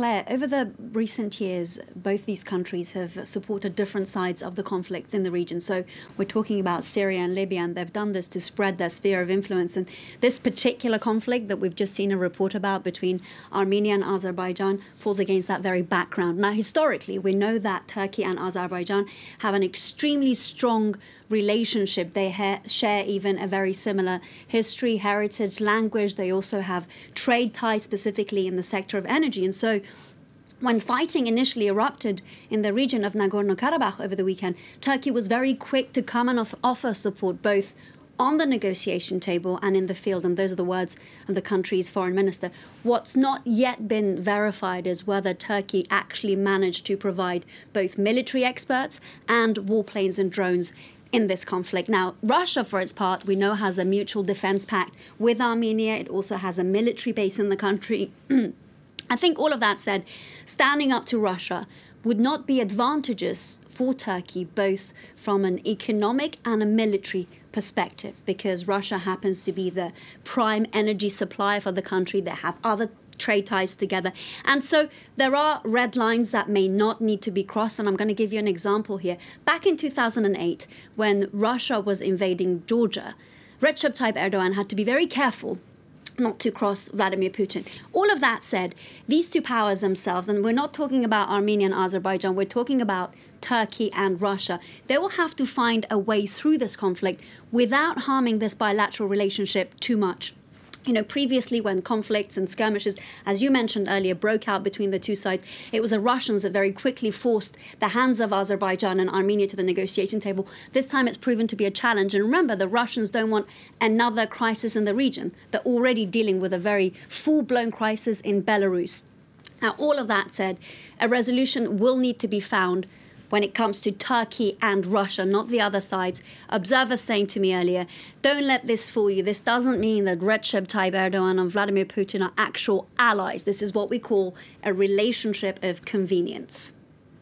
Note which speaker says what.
Speaker 1: Claire, over the recent years, both these countries have supported different sides of the conflicts in the region. So we're talking about Syria and Libya, and they've done this to spread their sphere of influence. And this particular conflict that we've just seen a report about between Armenia and Azerbaijan falls against that very background. Now, historically, we know that Turkey and Azerbaijan have an extremely strong relationship. They share even a very similar history, heritage, language. They also have trade ties, specifically in the sector of energy. And so when fighting initially erupted in the region of Nagorno Karabakh over the weekend, Turkey was very quick to come and off offer support both on the negotiation table and in the field. And those are the words of the country's foreign minister. What's not yet been verified is whether Turkey actually managed to provide both military experts and warplanes and drones in this conflict. Now, Russia, for its part, we know has a mutual defense pact with Armenia. It also has a military base in the country. I think all of that said, standing up to Russia would not be advantageous for Turkey, both from an economic and a military perspective, because Russia happens to be the prime energy supplier for the country. They have other trade ties together. And so there are red lines that may not need to be crossed. And I'm going to give you an example here. Back in 2008, when Russia was invading Georgia, Recep Tayyip Erdogan had to be very careful not to cross Vladimir Putin. All of that said, these two powers themselves, and we're not talking about Armenia and Azerbaijan, we're talking about Turkey and Russia, they will have to find a way through this conflict without harming this bilateral relationship too much you know, previously when conflicts and skirmishes, as you mentioned earlier, broke out between the two sides, it was the Russians that very quickly forced the hands of Azerbaijan and Armenia to the negotiating table. This time it's proven to be a challenge. And remember, the Russians don't want another crisis in the region. They're already dealing with a very full blown crisis in Belarus. Now, all of that said, a resolution will need to be found when it comes to Turkey and Russia, not the other sides. Observers saying to me earlier, don't let this fool you. This doesn't mean that Recep Tayyip Erdogan and Vladimir Putin are actual allies. This is what we call a relationship of convenience.